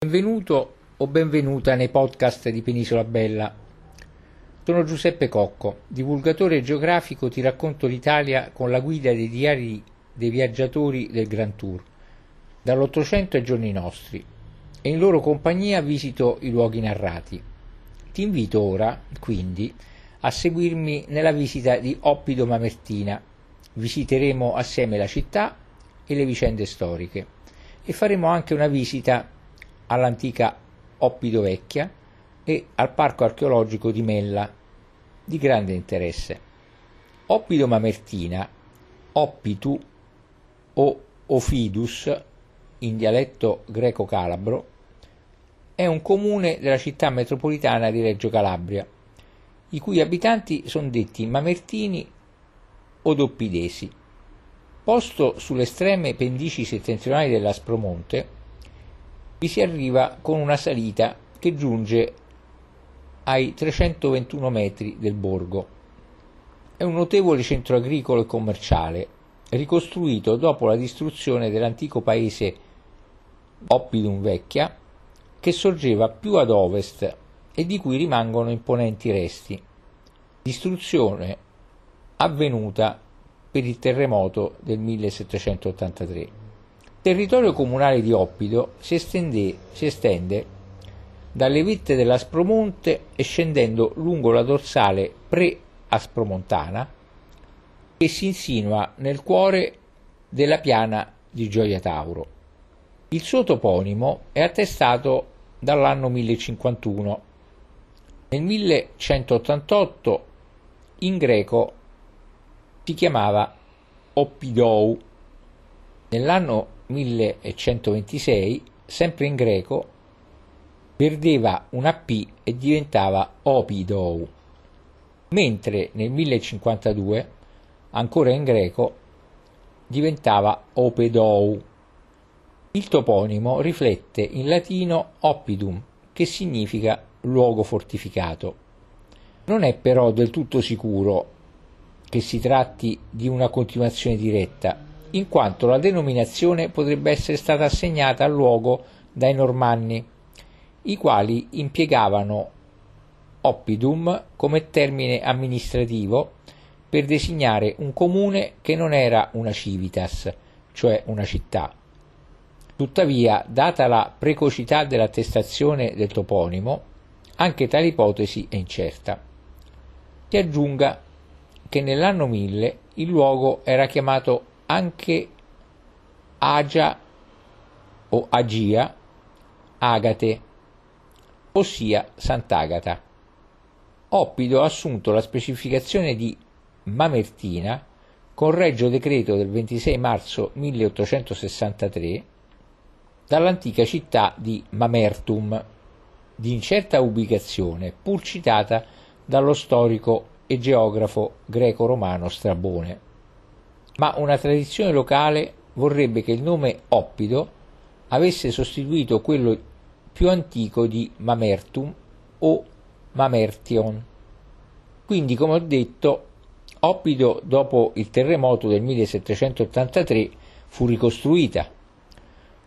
Benvenuto o benvenuta nei podcast di Penisola Bella. Sono Giuseppe Cocco, divulgatore geografico, ti racconto l'Italia con la guida dei diari dei viaggiatori del Grand Tour, dall'Ottocento ai giorni nostri, e in loro compagnia visito i luoghi narrati. Ti invito ora, quindi, a seguirmi nella visita di Oppido Mamertina. Visiteremo assieme la città e le vicende storiche e faremo anche una visita all'antica Oppido Vecchia e al Parco archeologico di Mella, di grande interesse. Oppido Mamertina, Oppitu o Ofidus in dialetto greco-calabro, è un comune della città metropolitana di Reggio Calabria, i cui abitanti sono detti mamertini o doppidesi. Posto sulle estreme pendici settentrionali dell'Aspromonte, vi si arriva con una salita che giunge ai 321 metri del borgo. È un notevole centro agricolo e commerciale, ricostruito dopo la distruzione dell'antico paese Oppidum Vecchia, che sorgeva più ad ovest e di cui rimangono imponenti resti. Distruzione avvenuta per il terremoto del 1783. Il territorio comunale di Oppido si estende, si estende dalle vette dell'Aspromonte e scendendo lungo la dorsale pre-aspromontana che si insinua nel cuore della piana di Gioia Tauro. Il suo toponimo è attestato dall'anno 1051. Nel 1188 in greco si chiamava Oppidou. Nell'anno 1126, sempre in greco, perdeva una P e diventava Opidou, mentre nel 1052, ancora in greco, diventava Opedou. Il toponimo riflette in latino oppidum, che significa luogo fortificato. Non è però del tutto sicuro che si tratti di una continuazione diretta, in quanto la denominazione potrebbe essere stata assegnata al luogo dai Normanni, i quali impiegavano oppidum come termine amministrativo per designare un comune che non era una civitas, cioè una città. Tuttavia, data la precocità dell'attestazione del toponimo, anche tale ipotesi è incerta. Si aggiunga che nell'anno 1000 il luogo era chiamato anche Agia o Agia Agate, ossia Sant'Agata. Oppido ha assunto la specificazione di Mamertina con regio decreto del 26 marzo 1863 dall'antica città di Mamertum, di incerta ubicazione, pur citata dallo storico e geografo greco-romano Strabone ma una tradizione locale vorrebbe che il nome Oppido avesse sostituito quello più antico di Mamertum o Mamertion. Quindi, come ho detto, Oppido dopo il terremoto del 1783 fu ricostruita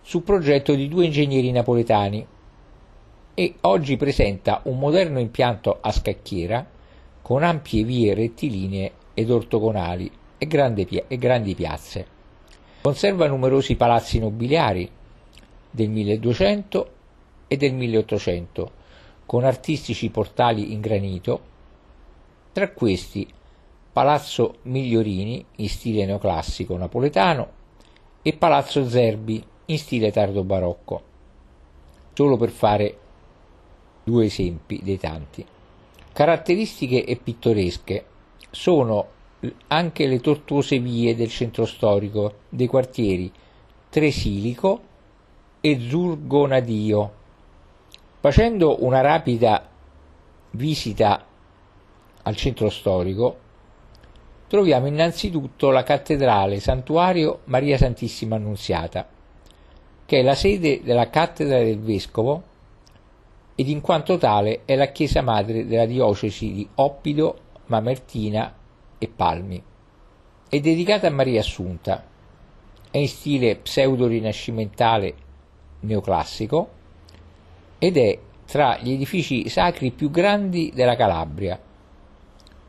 su progetto di due ingegneri napoletani e oggi presenta un moderno impianto a scacchiera con ampie vie rettilinee ed ortogonali e grandi piazze. Conserva numerosi palazzi nobiliari del 1200 e del 1800, con artistici portali in granito, tra questi Palazzo Migliorini in stile neoclassico napoletano e Palazzo Zerbi in stile tardo barocco, solo per fare due esempi dei tanti. Caratteristiche e pittoresche sono anche le tortuose vie del centro storico, dei quartieri Tresilico e Zurgonadio. Facendo una rapida visita al centro storico, troviamo innanzitutto la cattedrale Santuario Maria Santissima Annunziata, che è la sede della cattedra del vescovo ed in quanto tale è la chiesa madre della diocesi di Oppido, Mamertina e palmi. È dedicata a Maria Assunta, è in stile pseudo-rinascimentale neoclassico ed è tra gli edifici sacri più grandi della Calabria,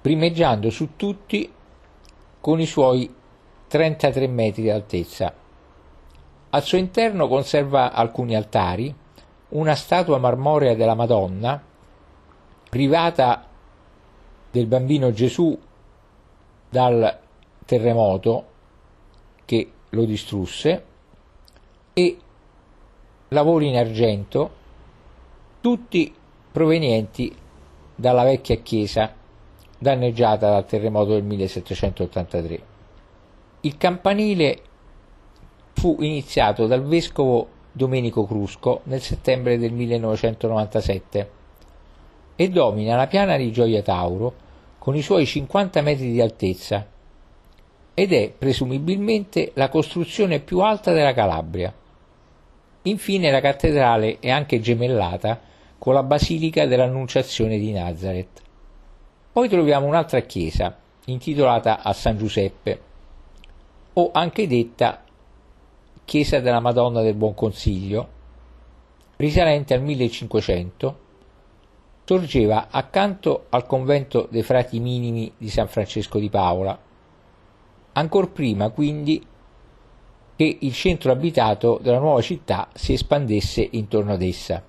primeggiando su tutti con i suoi 33 metri di altezza. Al suo interno conserva alcuni altari, una statua marmorea della Madonna, privata del bambino Gesù dal terremoto che lo distrusse e lavori in argento, tutti provenienti dalla vecchia chiesa danneggiata dal terremoto del 1783. Il campanile fu iniziato dal vescovo Domenico Crusco nel settembre del 1997 e domina la piana di Gioia Tauro con i suoi 50 metri di altezza ed è presumibilmente la costruzione più alta della Calabria. Infine la cattedrale è anche gemellata con la basilica dell'Annunciazione di Nazareth. Poi troviamo un'altra chiesa, intitolata a San Giuseppe, o anche detta Chiesa della Madonna del Buon Consiglio, risalente al 1500 Sorgeva accanto al convento dei Frati Minimi di San Francesco di Paola, ancor prima quindi che il centro abitato della nuova città si espandesse intorno ad essa.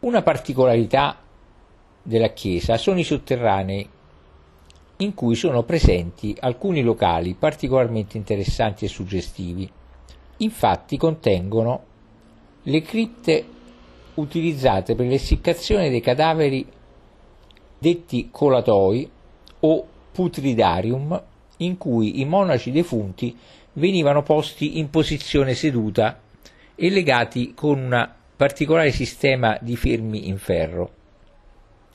Una particolarità della chiesa sono i sotterranei, in cui sono presenti alcuni locali particolarmente interessanti e suggestivi. Infatti contengono le cripte utilizzate per l'essiccazione dei cadaveri detti colatoi o putridarium, in cui i monaci defunti venivano posti in posizione seduta e legati con un particolare sistema di fermi in ferro.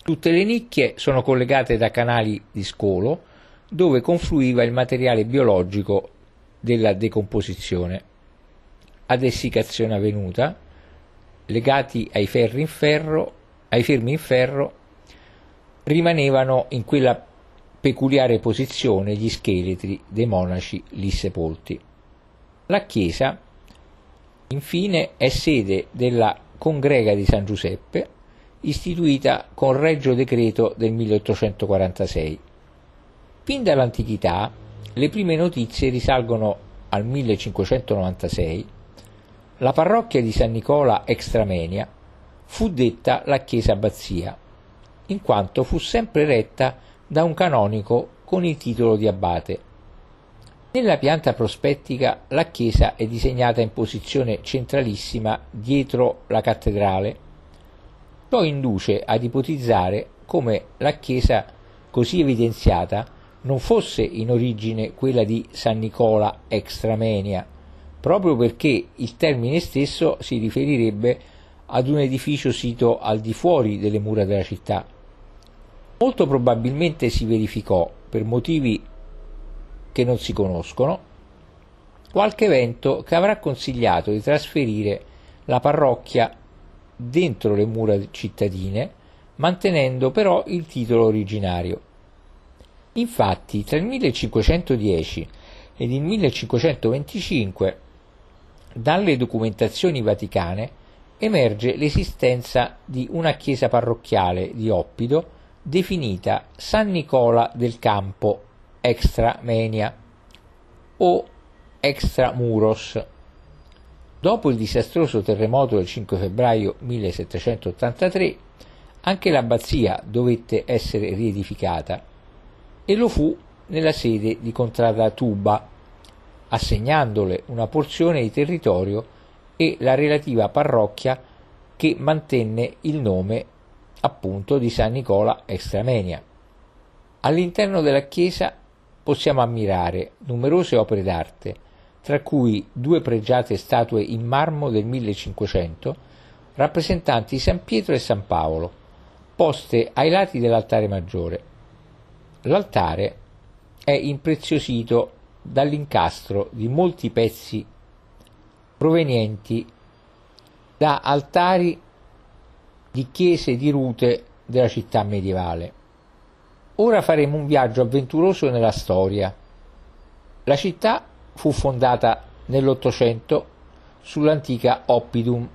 Tutte le nicchie sono collegate da canali di scolo dove confluiva il materiale biologico della decomposizione ad essiccazione avvenuta legati ai, ferri in ferro, ai fermi in ferro, rimanevano in quella peculiare posizione gli scheletri dei monaci lì sepolti. La chiesa, infine, è sede della Congrega di San Giuseppe, istituita con regio decreto del 1846. Fin dall'antichità le prime notizie risalgono al 1596 la parrocchia di San Nicola Extramenia fu detta la chiesa abbazia, in quanto fu sempre retta da un canonico con il titolo di abate. Nella pianta prospettica la chiesa è disegnata in posizione centralissima dietro la cattedrale. Ciò induce ad ipotizzare come la chiesa così evidenziata non fosse in origine quella di San Nicola Extramenia, proprio perché il termine stesso si riferirebbe ad un edificio sito al di fuori delle mura della città. Molto probabilmente si verificò, per motivi che non si conoscono, qualche evento che avrà consigliato di trasferire la parrocchia dentro le mura cittadine, mantenendo però il titolo originario. Infatti, tra il 1510 ed il 1525 dalle documentazioni vaticane emerge l'esistenza di una chiesa parrocchiale di Oppido definita San Nicola del Campo extra Menia o extra Muros. Dopo il disastroso terremoto del 5 febbraio 1783, anche l'abbazia dovette essere riedificata e lo fu nella sede di Contrada Tuba, assegnandole una porzione di territorio e la relativa parrocchia che mantenne il nome appunto di San Nicola Extramenia. All'interno della chiesa possiamo ammirare numerose opere d'arte, tra cui due pregiate statue in marmo del 1500 rappresentanti San Pietro e San Paolo, poste ai lati dell'altare maggiore. L'altare è impreziosito dall'incastro di molti pezzi provenienti da altari di chiese di rute della città medievale. Ora faremo un viaggio avventuroso nella storia. La città fu fondata nell'Ottocento sull'antica Oppidum,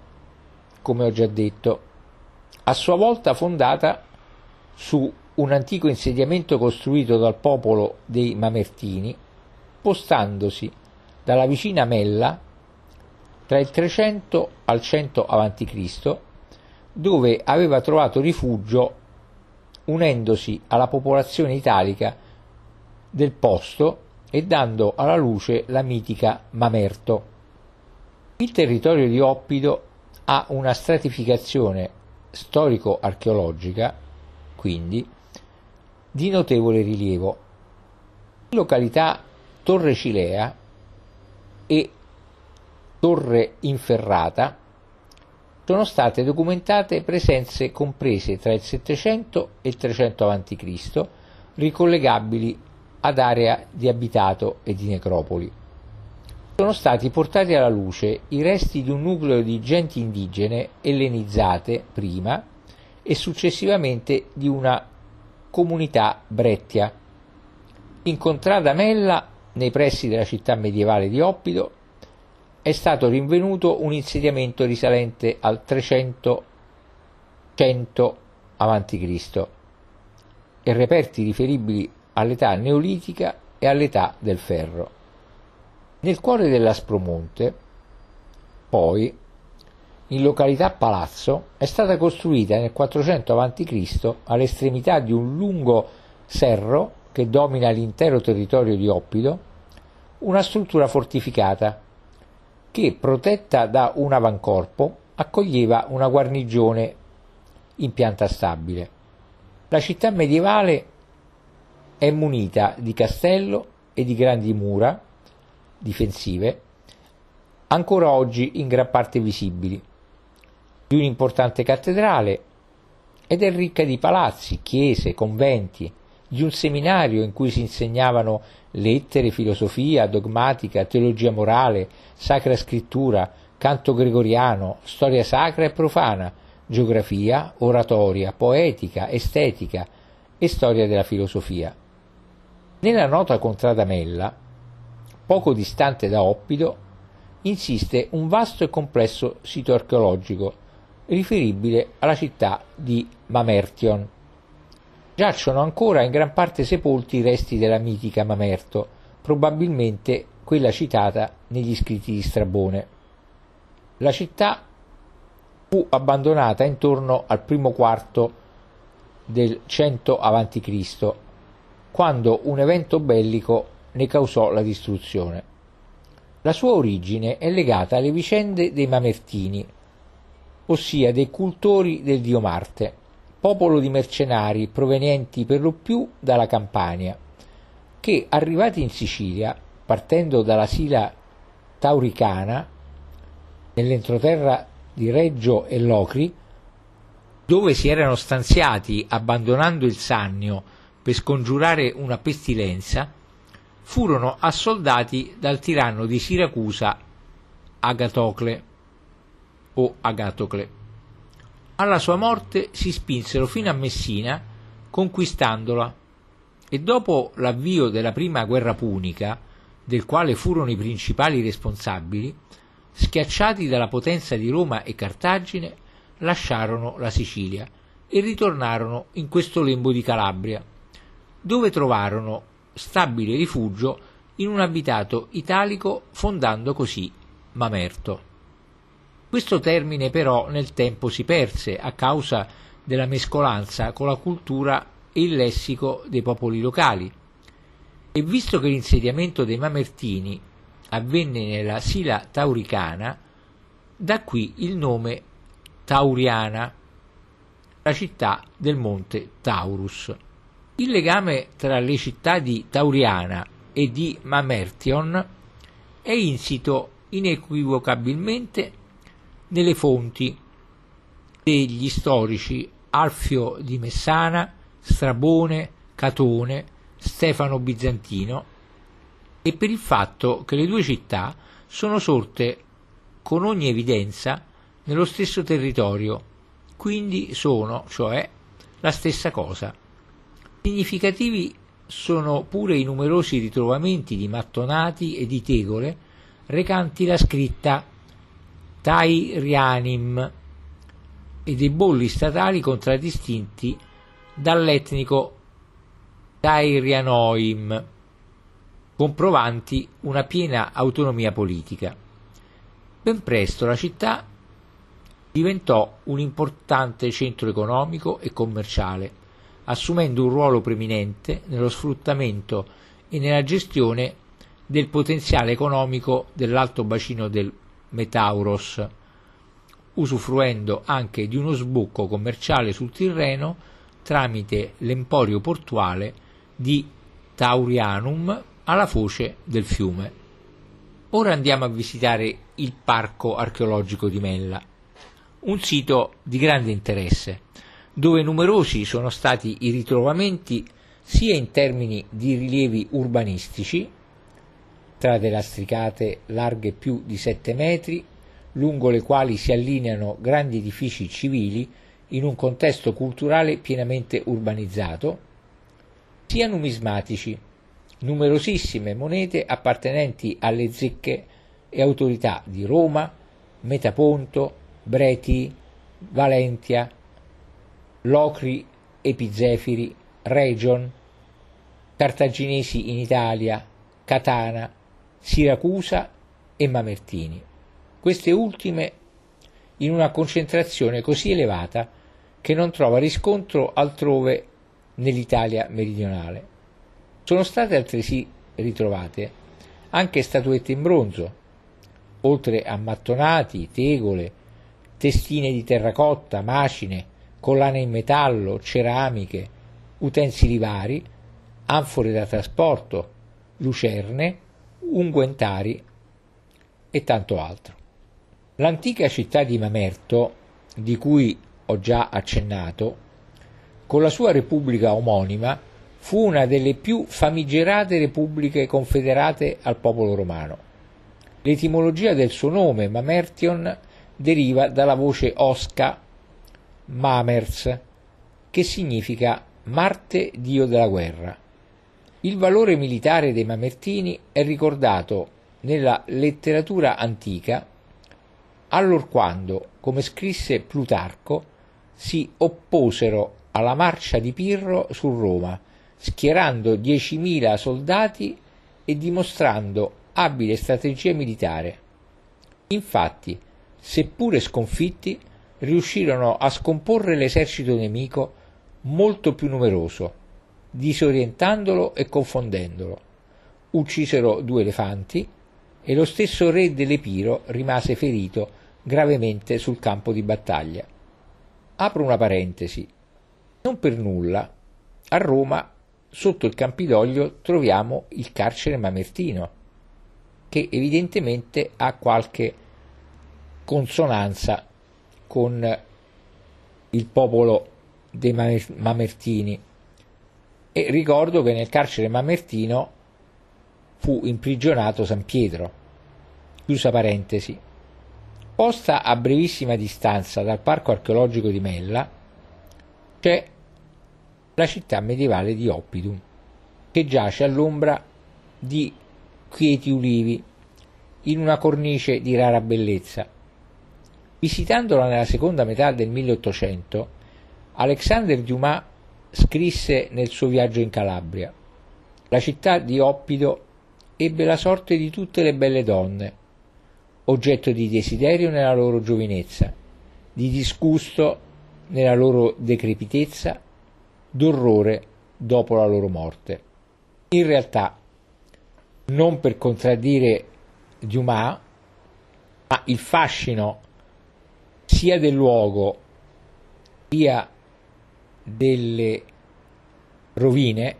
come ho già detto, a sua volta fondata su un antico insediamento costruito dal popolo dei Mamertini spostandosi dalla vicina Mella tra il 300 al 100 a.C., dove aveva trovato rifugio unendosi alla popolazione italica del posto e dando alla luce la mitica Mamerto. Il territorio di Oppido ha una stratificazione storico-archeologica, quindi, di notevole rilievo. In località Torre Cilea e Torre Inferrata sono state documentate presenze comprese tra il 700 e il 300 a.C., ricollegabili ad area di abitato e di necropoli. Sono stati portati alla luce i resti di un nucleo di genti indigene ellenizzate prima e successivamente di una comunità brettia, incontrata mella nei pressi della città medievale di Oppido, è stato rinvenuto un insediamento risalente al 300 100 a.C. e reperti riferibili all'età neolitica e all'età del ferro. Nel cuore dell'Aspromonte, poi, in località Palazzo, è stata costruita nel 400 a.C. all'estremità di un lungo serro che domina l'intero territorio di Oppido, una struttura fortificata che, protetta da un avancorpo, accoglieva una guarnigione in pianta stabile. La città medievale è munita di castello e di grandi mura difensive, ancora oggi in gran parte visibili, di un'importante cattedrale ed è ricca di palazzi, chiese, conventi, di un seminario in cui si insegnavano lettere, filosofia, dogmatica, teologia morale, sacra scrittura, canto gregoriano, storia sacra e profana, geografia, oratoria, poetica, estetica e storia della filosofia. Nella nota con Tradamella, poco distante da Oppido, insiste un vasto e complesso sito archeologico riferibile alla città di Mamertion giacciono ancora in gran parte sepolti i resti della mitica Mamerto, probabilmente quella citata negli scritti di Strabone. La città fu abbandonata intorno al primo quarto del 100 a.C., quando un evento bellico ne causò la distruzione. La sua origine è legata alle vicende dei Mamertini, ossia dei cultori del dio Marte popolo di mercenari provenienti per lo più dalla Campania, che arrivati in Sicilia, partendo dalla Sila Tauricana, nell'entroterra di Reggio e Locri, dove si erano stanziati abbandonando il Sannio per scongiurare una pestilenza, furono assoldati dal tiranno di Siracusa Agatocle o Agatocle alla sua morte si spinsero fino a Messina conquistandola e dopo l'avvio della prima guerra punica, del quale furono i principali responsabili, schiacciati dalla potenza di Roma e Cartagine, lasciarono la Sicilia e ritornarono in questo lembo di Calabria, dove trovarono stabile rifugio in un abitato italico fondando così Mamerto. Questo termine però nel tempo si perse a causa della mescolanza con la cultura e il lessico dei popoli locali. E visto che l'insediamento dei Mamertini avvenne nella Sila Tauricana, da qui il nome Tauriana, la città del monte Taurus. Il legame tra le città di Tauriana e di Mamertion è insito inequivocabilmente nelle fonti degli storici Alfio di Messana, Strabone, Catone, Stefano Bizantino e per il fatto che le due città sono sorte con ogni evidenza nello stesso territorio, quindi sono, cioè, la stessa cosa. Significativi sono pure i numerosi ritrovamenti di mattonati e di tegole recanti la scritta Tairianim e dei bolli statali contraddistinti dall'etnico Tairianoim, comprovanti una piena autonomia politica. Ben presto la città diventò un importante centro economico e commerciale, assumendo un ruolo preminente nello sfruttamento e nella gestione del potenziale economico dell'alto bacino del Metauros, usufruendo anche di uno sbocco commerciale sul Tirreno tramite l'emporio portuale di Taurianum alla foce del fiume. Ora andiamo a visitare il parco archeologico di Mella, un sito di grande interesse, dove numerosi sono stati i ritrovamenti sia in termini di rilievi urbanistici strade lastricate larghe più di 7 metri, lungo le quali si allineano grandi edifici civili in un contesto culturale pienamente urbanizzato, sia numismatici, numerosissime monete appartenenti alle zecche e autorità di Roma, Metaponto, Breti, Valentia, Locri, Epizefiri, Region, Cartaginesi in Italia, Catana, Siracusa e Mamertini, queste ultime in una concentrazione così elevata che non trova riscontro altrove nell'Italia meridionale. Sono state altresì ritrovate anche statuette in bronzo, oltre a mattonati, tegole, testine di terracotta, macine, collane in metallo, ceramiche, utensili vari, anfore da trasporto, lucerne unguentari e tanto altro. L'antica città di Mamerto, di cui ho già accennato, con la sua repubblica omonima, fu una delle più famigerate repubbliche confederate al popolo romano. L'etimologia del suo nome, Mamertion, deriva dalla voce osca Mamers, che significa Marte, dio della guerra. Il valore militare dei mamertini è ricordato nella letteratura antica allorquando, come scrisse Plutarco, si opposero alla marcia di Pirro su Roma, schierando 10.000 soldati e dimostrando abile strategia militare. Infatti, seppure sconfitti, riuscirono a scomporre l'esercito nemico molto più numeroso disorientandolo e confondendolo. Uccisero due elefanti e lo stesso re dell'Epiro rimase ferito gravemente sul campo di battaglia. Apro una parentesi. Non per nulla, a Roma, sotto il Campidoglio, troviamo il carcere mamertino, che evidentemente ha qualche consonanza con il popolo dei mamertini e ricordo che nel carcere mamertino fu imprigionato San Pietro. Chiusa parentesi. Posta a brevissima distanza dal parco archeologico di Mella c'è la città medievale di Oppidum, che giace all'ombra di quieti ulivi in una cornice di rara bellezza. Visitandola nella seconda metà del 1800, Alexandre Dumas scrisse nel suo viaggio in Calabria. La città di Oppido ebbe la sorte di tutte le belle donne, oggetto di desiderio nella loro giovinezza, di disgusto nella loro decrepitezza, d'orrore dopo la loro morte. In realtà, non per contraddire Dumas, ma il fascino sia del luogo sia delle rovine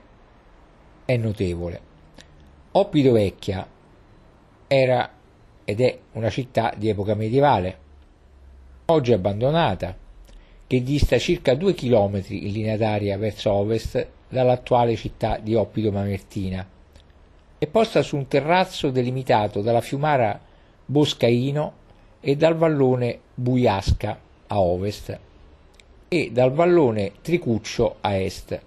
è notevole. Oppido Vecchia era ed è una città di epoca medievale, oggi abbandonata, che dista circa 2 km in linea d'aria verso ovest dall'attuale città di Oppido Mamertina, è posta su un terrazzo delimitato dalla fiumara Boscaino e dal vallone Buiasca a ovest e dal vallone Tricuccio a est.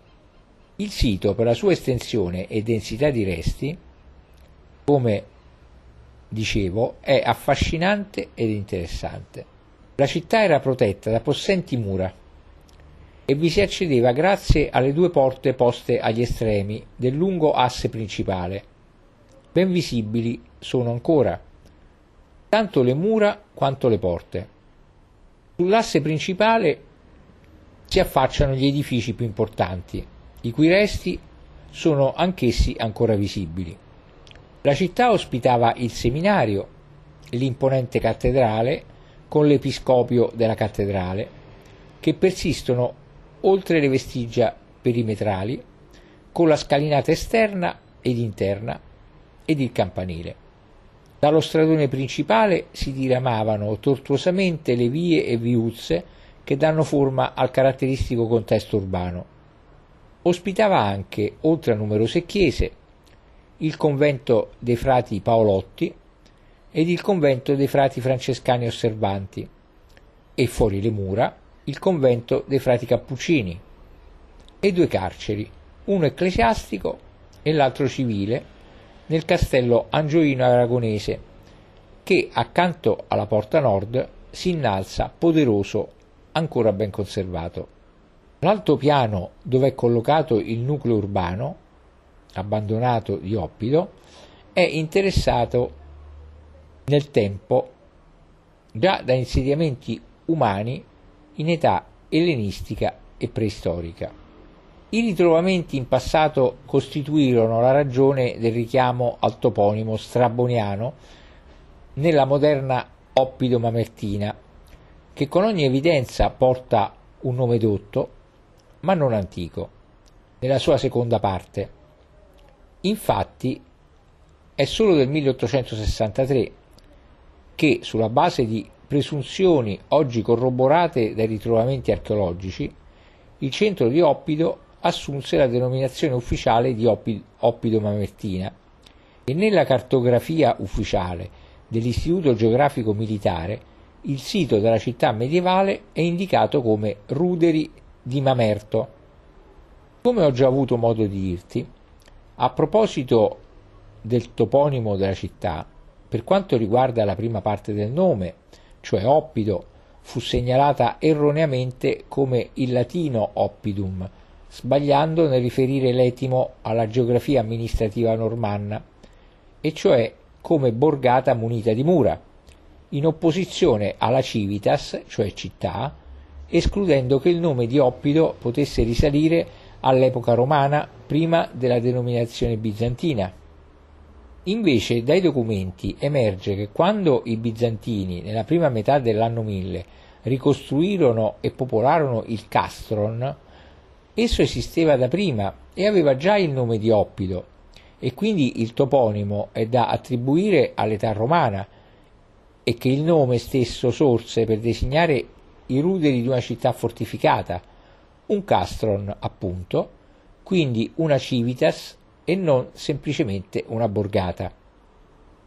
Il sito, per la sua estensione e densità di resti, come dicevo, è affascinante ed interessante. La città era protetta da possenti mura e vi si accedeva grazie alle due porte poste agli estremi del lungo asse principale. Ben visibili sono ancora tanto le mura quanto le porte. Sull'asse principale si affacciano gli edifici più importanti, i cui resti sono anch'essi ancora visibili. La città ospitava il seminario, l'imponente cattedrale con l'episcopio della cattedrale, che persistono oltre le vestigia perimetrali, con la scalinata esterna ed interna ed il campanile. Dallo stradone principale si diramavano tortuosamente le vie e viuzze che danno forma al caratteristico contesto urbano. Ospitava anche, oltre a numerose chiese, il convento dei frati paolotti ed il convento dei frati francescani osservanti e fuori le mura il convento dei frati cappuccini e due carceri, uno ecclesiastico e l'altro civile, nel castello angioino aragonese, che accanto alla porta nord si innalza poderoso ancora ben conservato. L'altopiano dove è collocato il nucleo urbano, abbandonato di Oppido, è interessato nel tempo già da insediamenti umani in età ellenistica e preistorica. I ritrovamenti in passato costituirono la ragione del richiamo al toponimo straboniano nella moderna Oppido Mamertina, che con ogni evidenza porta un nome dotto, ma non antico, nella sua seconda parte. Infatti è solo del 1863 che, sulla base di presunzioni oggi corroborate dai ritrovamenti archeologici, il centro di Oppido assunse la denominazione ufficiale di Oppido, Oppido Mamertina e nella cartografia ufficiale dell'Istituto Geografico Militare il sito della città medievale è indicato come Ruderi di Mamerto. Come ho già avuto modo di dirti, a proposito del toponimo della città, per quanto riguarda la prima parte del nome, cioè Oppido, fu segnalata erroneamente come il latino Oppidum, sbagliando nel riferire l'etimo alla geografia amministrativa normanna, e cioè come borgata munita di mura in opposizione alla civitas, cioè città, escludendo che il nome di Oppido potesse risalire all'epoca romana prima della denominazione bizantina. Invece dai documenti emerge che quando i bizantini nella prima metà dell'anno 1000 ricostruirono e popolarono il Castron, esso esisteva da prima e aveva già il nome di Oppido e quindi il toponimo è da attribuire all'età romana e che il nome stesso sorse per designare i ruderi di una città fortificata, un castron appunto, quindi una civitas e non semplicemente una borgata.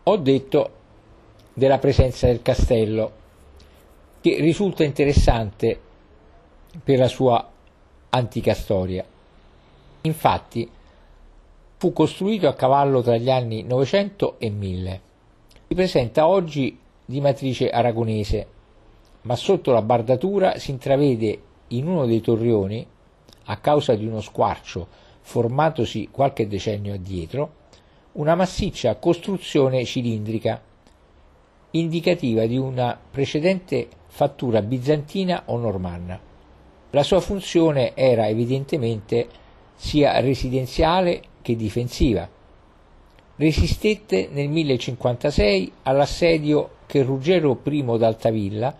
Ho detto della presenza del castello, che risulta interessante per la sua antica storia. Infatti, fu costruito a cavallo tra gli anni 900 e 1000. Si presenta oggi di matrice aragonese, ma sotto la bardatura si intravede in uno dei torrioni, a causa di uno squarcio formatosi qualche decennio addietro, una massiccia costruzione cilindrica, indicativa di una precedente fattura bizantina o normanna. La sua funzione era evidentemente sia residenziale che difensiva. Resistette nel 1056 all'assedio che Ruggero I d'Altavilla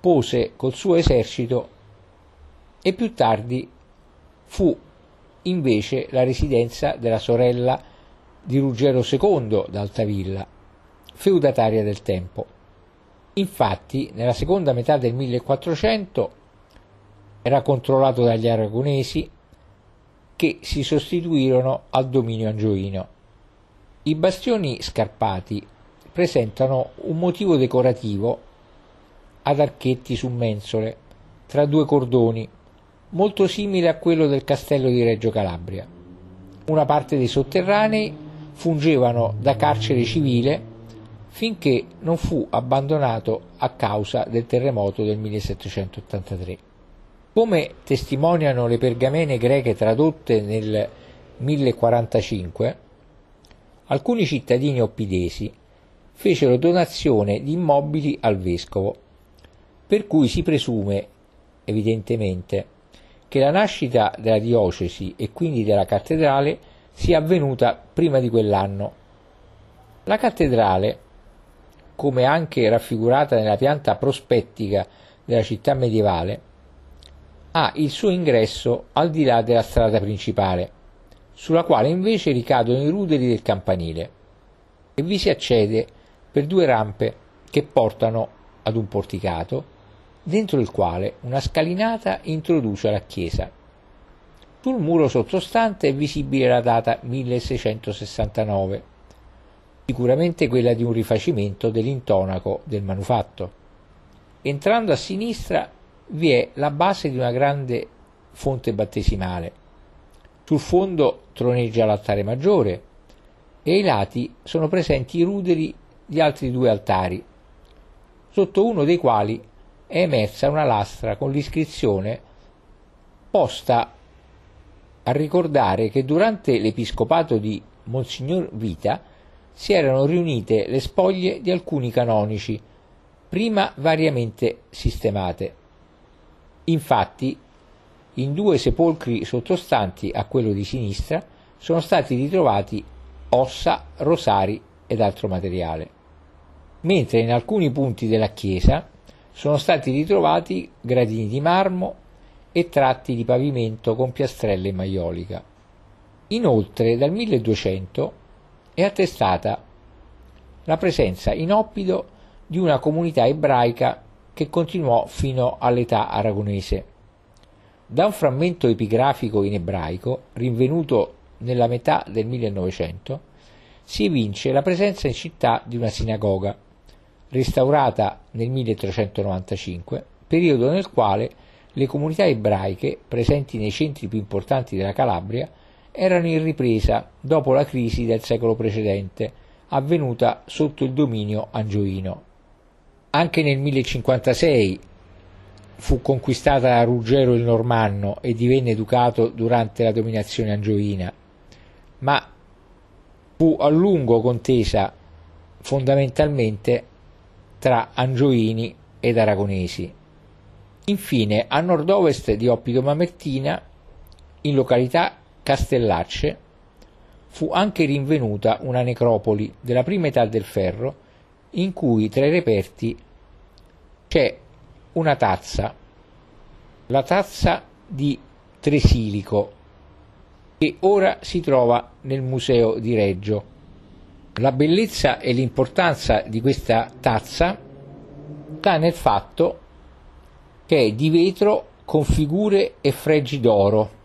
pose col suo esercito e più tardi fu invece la residenza della sorella di Ruggero II d'Altavilla, feudataria del tempo. Infatti, nella seconda metà del 1400 era controllato dagli aragonesi che si sostituirono al dominio angioino. I bastioni scarpati presentano un motivo decorativo ad archetti su mensole tra due cordoni, molto simile a quello del castello di Reggio Calabria. Una parte dei sotterranei fungevano da carcere civile finché non fu abbandonato a causa del terremoto del 1783. Come testimoniano le pergamene greche tradotte nel 1045, alcuni cittadini oppidesi fecero donazione di immobili al vescovo, per cui si presume, evidentemente, che la nascita della diocesi e quindi della cattedrale sia avvenuta prima di quell'anno. La cattedrale, come anche raffigurata nella pianta prospettica della città medievale, ha il suo ingresso al di là della strada principale, sulla quale invece ricadono i ruderi del campanile, e vi si accede per due rampe che portano ad un porticato, dentro il quale una scalinata introduce la chiesa. Sul muro sottostante è visibile la data 1669, sicuramente quella di un rifacimento dell'intonaco del manufatto. Entrando a sinistra vi è la base di una grande fonte battesimale. Sul fondo troneggia l'altare maggiore e ai lati sono presenti i ruderi di altri due altari, sotto uno dei quali è emersa una lastra con l'iscrizione posta a ricordare che durante l'episcopato di Monsignor Vita si erano riunite le spoglie di alcuni canonici, prima variamente sistemate. Infatti, in due sepolcri sottostanti a quello di sinistra sono stati ritrovati ossa, rosari ed altro materiale mentre in alcuni punti della chiesa sono stati ritrovati gradini di marmo e tratti di pavimento con piastrelle in maiolica. Inoltre dal 1200 è attestata la presenza in Oppido di una comunità ebraica che continuò fino all'età aragonese. Da un frammento epigrafico in ebraico, rinvenuto nella metà del 1900, si evince la presenza in città di una sinagoga, restaurata nel 1395, periodo nel quale le comunità ebraiche presenti nei centri più importanti della Calabria erano in ripresa dopo la crisi del secolo precedente, avvenuta sotto il dominio angioino. Anche nel 1056 fu conquistata da Ruggero il Normanno e divenne educato durante la dominazione angioina, ma fu a lungo contesa fondamentalmente tra angioini ed aragonesi. Infine, a nord-ovest di Oppido Mamertina, in località Castellacce, fu anche rinvenuta una necropoli della prima età del ferro, in cui tra i reperti c'è una tazza, la tazza di Tresilico, che ora si trova nel museo di Reggio. La bellezza e l'importanza di questa tazza sta nel fatto che è di vetro con figure e fregi d'oro